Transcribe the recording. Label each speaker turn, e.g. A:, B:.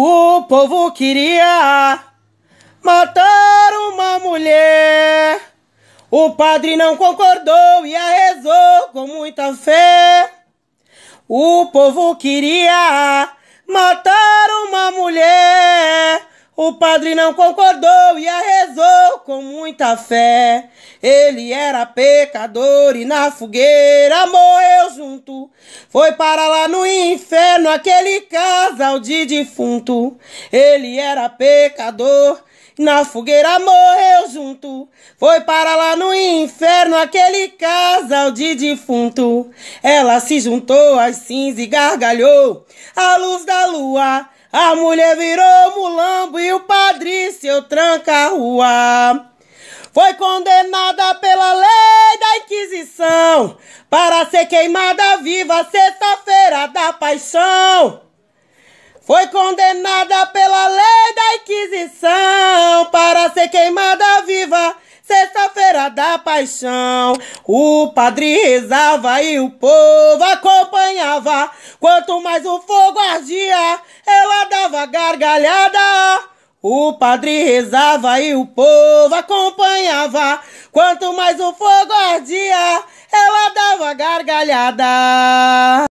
A: O povo queria matar uma mulher. O padre não concordou e a rezou com muita fé. O povo queria matar uma mulher. O padre não concordou e a rezou com muita fé. Ele era pecador e na fogueira morreu junto. Foi para lá no inferno aquele casal de defunto. Ele era pecador e na fogueira morreu junto. Foi para lá no inferno aquele casal de defunto. Ela se juntou às cinzas e gargalhou à luz da lua. A mulher virou mulambo e o padrício tranca a rua. Foi condenada pela lei da Inquisição para ser queimada viva sexta-feira da paixão. Foi condenada pela lei da paixão, o padre rezava e o povo acompanhava. Quanto mais o fogo ardia, ela dava gargalhada. O padre rezava e o povo acompanhava. Quanto mais o fogo ardia, ela dava gargalhada.